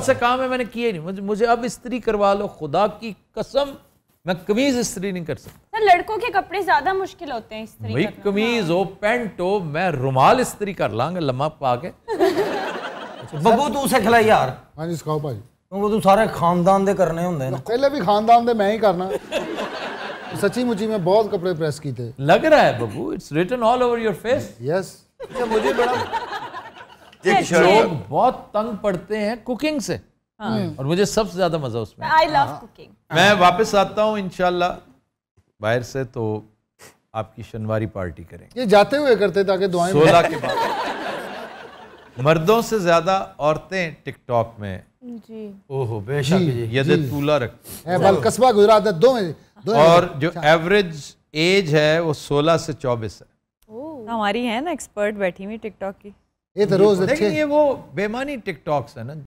बहुत से काम है मैंने किए नहीं मुझे मुझे अब स्त्री करवा लो खुदा की कसम मैं कमीज स्त्री नहीं कर सकता सर लड़कों के कपड़े ज्यादा मुश्किल होते हैं स्त्री भाई कमीज हो पेंट हो मैं रुमाल स्त्री कर लांगा लम्बा पा के अच्छा, तू से खिला यार ਯਾਰ हाँ जी सिखाओ भाई ਕਿਉਂਕਿ तो, तो सारे खानदान दे करने ਹੁੰਦੇ ਨੇ पहले भी खानदान दे मैं ही करना सच्ची मुझी में बहुत कपड़े प्रेस किए थे लग रहा है बबू it's written all over your face yes मुझे बड़ा लोग बहुत तंग पड़ते हैं कुकिंग से हाँ। हम्म, और मुझे सबसे ज्यादा मजा उसमें आई लव कुकिंग मैं वापस आता हूँ इनशाला बाहर से तो आपकी शनवारी पार्टी करेंगे ये जाते हुए करते ताकि दुआएं सोलह के बाद मर्दों से ज्यादा औरतें टिकटॉक में जी ओहो बेशक तो तूला रखती कस्बा गुजरात है दो, दो और जो अच्छा। एवरेज एज है वो 16 से 24 है हमारी है ना एक्सपर्ट बैठी हुई टिकटॉक की ये तो रोज लेकिन ये वो बेमानी टिकटॉक्स है ना